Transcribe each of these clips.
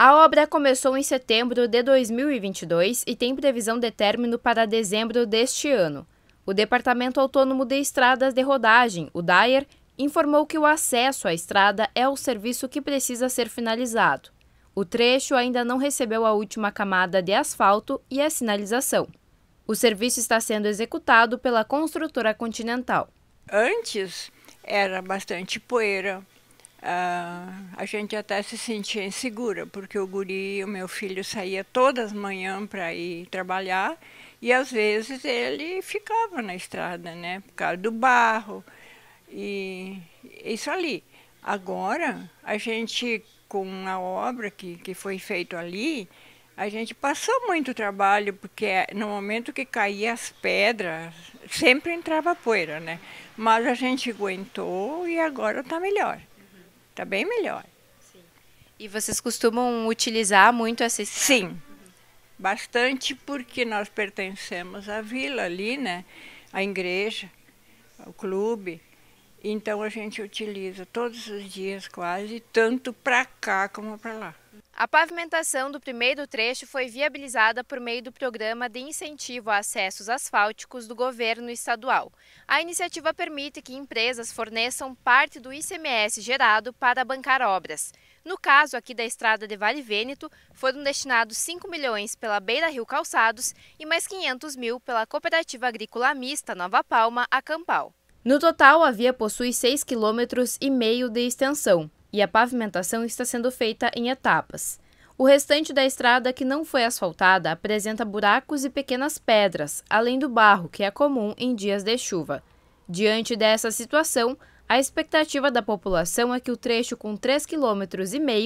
A obra começou em setembro de 2022 e tem previsão de término para dezembro deste ano. O Departamento Autônomo de Estradas de Rodagem, o DAER, informou que o acesso à estrada é o serviço que precisa ser finalizado. O trecho ainda não recebeu a última camada de asfalto e a sinalização. O serviço está sendo executado pela construtora Continental. Antes era bastante poeira, Uh, a gente até se sentia insegura, porque o guri, o meu filho, saía todas as manhãs para ir trabalhar e às vezes ele ficava na estrada, né, por causa do barro e isso ali. Agora, a gente, com a obra que, que foi feita ali, a gente passou muito trabalho, porque eh, no momento que caía as pedras, sempre entrava poeira, né? Mas a gente aguentou e agora está melhor. Está bem melhor. Sim. E vocês costumam utilizar muito essa estrada? Sim, uhum. bastante porque nós pertencemos à vila ali, né? A igreja, o clube. Então a gente utiliza todos os dias quase, tanto para cá como para lá. A pavimentação do primeiro trecho foi viabilizada por meio do Programa de Incentivo a Acessos Asfálticos do Governo Estadual. A iniciativa permite que empresas forneçam parte do ICMS gerado para bancar obras. No caso aqui da estrada de Vale Vêneto, foram destinados 5 milhões pela Beira Rio Calçados e mais 500 mil pela Cooperativa Agrícola Mista Nova Palma a Campal. No total, a via possui 6,5 km de extensão e a pavimentação está sendo feita em etapas. O restante da estrada que não foi asfaltada apresenta buracos e pequenas pedras, além do barro, que é comum em dias de chuva. Diante dessa situação, a expectativa da população é que o trecho com 3,5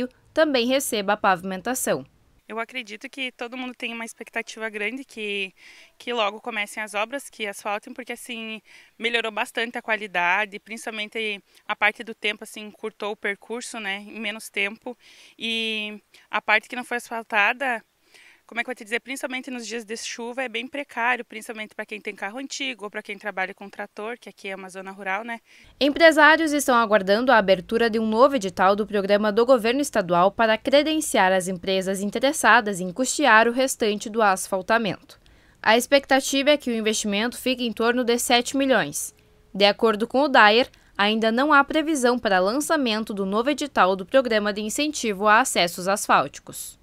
km também receba a pavimentação. Eu acredito que todo mundo tem uma expectativa grande que, que logo comecem as obras, que asfaltem, porque assim melhorou bastante a qualidade, principalmente a parte do tempo, assim, curtou o percurso, né, em menos tempo. E a parte que não foi asfaltada como é que eu vou te dizer, principalmente nos dias de chuva é bem precário, principalmente para quem tem carro antigo ou para quem trabalha com trator, que aqui é uma zona rural, né? Empresários estão aguardando a abertura de um novo edital do programa do governo estadual para credenciar as empresas interessadas em custear o restante do asfaltamento. A expectativa é que o investimento fique em torno de 7 milhões. De acordo com o Dyer, ainda não há previsão para lançamento do novo edital do Programa de Incentivo a Acessos Asfálticos.